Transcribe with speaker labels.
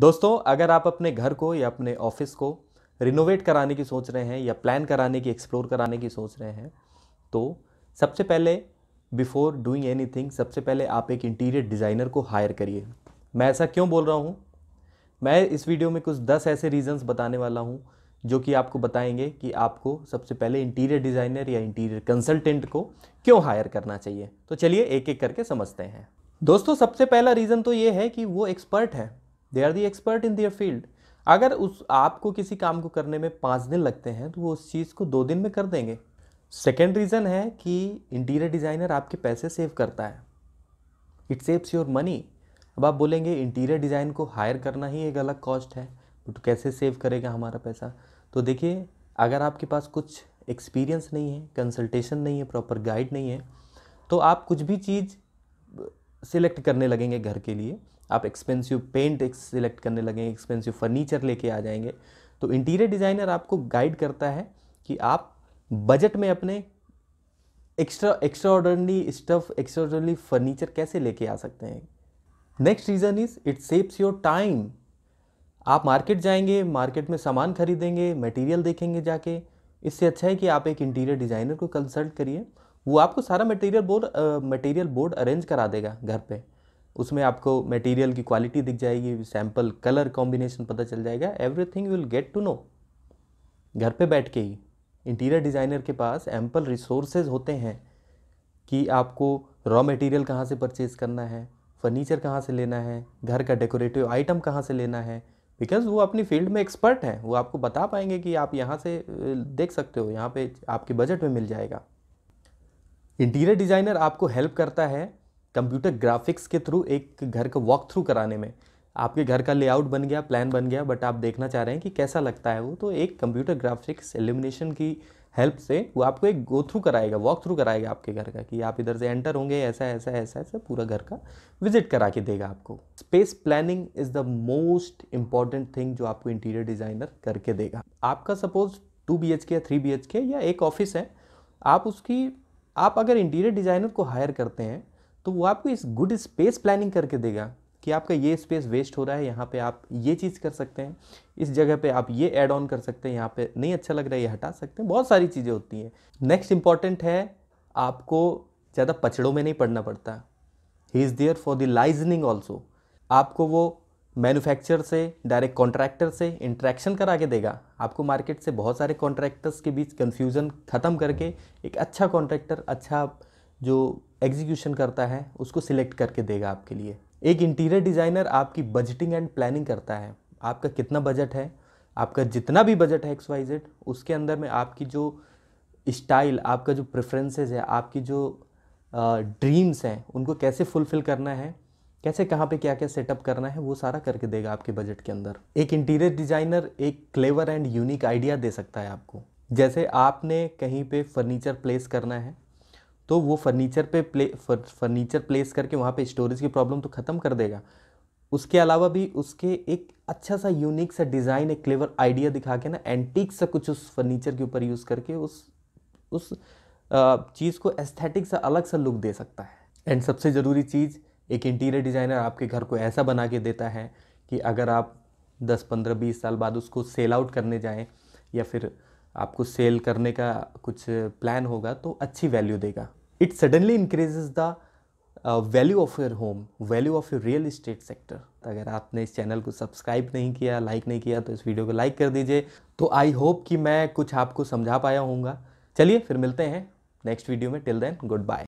Speaker 1: दोस्तों अगर आप अपने घर को या अपने ऑफिस को रिनोवेट कराने की सोच रहे हैं या प्लान कराने की एक्सप्लोर कराने की सोच रहे हैं तो सबसे पहले बिफोर डूइंग एनी सबसे पहले आप एक इंटीरियर डिज़ाइनर को हायर करिए मैं ऐसा क्यों बोल रहा हूँ मैं इस वीडियो में कुछ दस ऐसे रीजंस बताने वाला हूँ जो कि आपको बताएंगे कि आपको सबसे पहले इंटीरियर डिज़ाइनर या इंटीरियर कंसल्टेंट को क्यों हायर करना चाहिए तो चलिए एक एक करके समझते हैं दोस्तों सबसे पहला रीज़न तो ये है कि वो एक्सपर्ट है they are the expert in their field अगर उस आपको किसी काम को करने में पाँच दिन लगते हैं तो वो उस चीज़ को दो दिन में कर देंगे सेकेंड रीज़न है कि इंटीरियर डिज़ाइनर आपके पैसे सेव करता है इट सेव्स योर मनी अब आप बोलेंगे इंटीरियर डिज़ाइन को हायर करना ही एक अलग कॉस्ट है तो कैसे सेव करेगा हमारा पैसा तो देखिए अगर आपके पास कुछ एक्सपीरियंस नहीं है कंसल्टेशन नहीं है प्रॉपर गाइड नहीं है तो आप कुछ भी चीज़ सिलेक्ट करने लगेंगे घर के लिए आप एक्सपेंसिव पेंट सिलेक्ट करने लगेंगे एक्सपेंसिव फर्नीचर लेके आ जाएंगे तो इंटीरियर डिज़ाइनर आपको गाइड करता है कि आप बजट में अपने extra orderly stuff orderly furniture कैसे लेके आ सकते हैं next reason is it saves your time आप मार्केट जाएंगे मार्केट में सामान खरीदेंगे मटेरियल देखेंगे जाके इससे अच्छा है कि आप एक इंटीरियर डिज़ाइनर को कंसल्ट करिए वो आपको सारा material board material board arrange करा देगा घर पे उसमें आपको मटेरियल की क्वालिटी दिख जाएगी सैम्पल कलर कॉम्बिनेशन पता चल जाएगा everything will get to know घर पे बैठ के ही इंटीरियर डिज़ाइनर के पास एम्पल रिसोर्सेज होते हैं कि आपको रॉ मटेरियल कहाँ से परचेज़ करना है फर्नीचर कहाँ से लेना है घर का डेकोरेटिव आइटम कहाँ से लेना है बिकॉज वो अपनी फील्ड में एक्सपर्ट हैं वो आपको बता पाएंगे कि आप यहाँ से देख सकते हो यहाँ पे आपके बजट में मिल जाएगा इंटीरियर डिज़ाइनर आपको हेल्प करता है कंप्यूटर ग्राफिक्स के थ्रू एक घर का वॉक थ्रू कराने में आपके घर का लेआउट बन गया प्लान बन गया बट आप देखना चाह रहे हैं कि कैसा लगता है वो तो एक कंप्यूटर ग्राफिक्स एलिमिनेशन की हेल्प से वो आपको एक गो थ्रू कराएगा वॉक थ्रू कराएगा आपके घर का कि आप इधर से एंटर होंगे ऐसा ऐसा ऐसा ऐसा पूरा घर का विजिट करा के देगा आपको space planning is the most important thing जो आपको इंटीरियर डिज़ाइनर करके देगा आपका सपोज टू बी एच के या थ्री बी एच के या एक ऑफिस है आप उसकी आप अगर इंटीरियर डिज़ाइनर को हायर करते हैं तो वो आपको इस गुड स्पेस प्लानिंग करके देगा कि आपका ये स्पेस वेस्ट हो रहा है यहाँ पे आप ये चीज़ कर सकते हैं इस जगह पे आप ये एड ऑन कर सकते हैं यहाँ पे नहीं अच्छा लग रहा है ये हटा सकते हैं बहुत सारी चीज़ें होती हैं नेक्स्ट इंपॉर्टेंट है आपको ज़्यादा पचड़ों में नहीं पड़ना पड़ता ही is there for the liaisoning also आपको वो मैन्युफैक्चर से डायरेक्ट कॉन्ट्रैक्टर से इंट्रैक्शन करा के देगा आपको मार्केट से बहुत सारे कॉन्ट्रैक्टर्स के बीच कन्फ्यूज़न ख़त्म करके एक अच्छा कॉन्ट्रैक्टर अच्छा जो एग्जीक्यूशन करता है उसको सिलेक्ट करके देगा आपके लिए एक इंटीरियर डिज़ाइनर आपकी बजटिंग एंड प्लानिंग करता है आपका कितना बजट है आपका जितना भी बजट है एक्स वाई जेड उसके अंदर में आपकी जो स्टाइल आपका जो प्रेफरेंसेस है आपकी जो ड्रीम्स हैं उनको कैसे फुलफ़िल करना है कैसे कहाँ पे क्या क्या सेटअप करना है वो सारा करके देगा आपके बजट के अंदर एक इंटीरियर डिजाइनर एक क्लेवर एंड यूनिक आइडिया दे सकता है आपको जैसे आपने कहीं पे फर्नीचर प्लेस करना है तो वो फर्नीचर पे प्ले फर्नीचर प्लेस करके वहाँ पे स्टोरेज की प्रॉब्लम तो ख़त्म कर देगा उसके अलावा भी उसके एक अच्छा सा यूनिक सा डिज़ाइन एक क्लेवर आइडिया दिखा के ना एंटीक सा कुछ उस फर्नीचर के ऊपर यूज़ करके उस उस चीज़ को एस्थेटिक सा अलग सा लुक दे सकता है एंड सबसे ज़रूरी चीज़ एक इंटीरियर डिज़ाइनर आपके घर को ऐसा बना के देता है कि अगर आप 10 15 20 साल बाद उसको सेल आउट करने जाएं या फिर आपको सेल करने का कुछ प्लान होगा तो अच्छी वैल्यू देगा it suddenly increases the value of your home value of your real estate sector अगर आपने इस चैनल को सब्सक्राइब नहीं किया लाइक नहीं किया तो इस वीडियो को लाइक कर दीजिए तो आई होप कि मैं कुछ आपको समझा पाया हूँगा चलिए फिर मिलते हैं नेक्स्ट वीडियो में टिल देन गुड बाय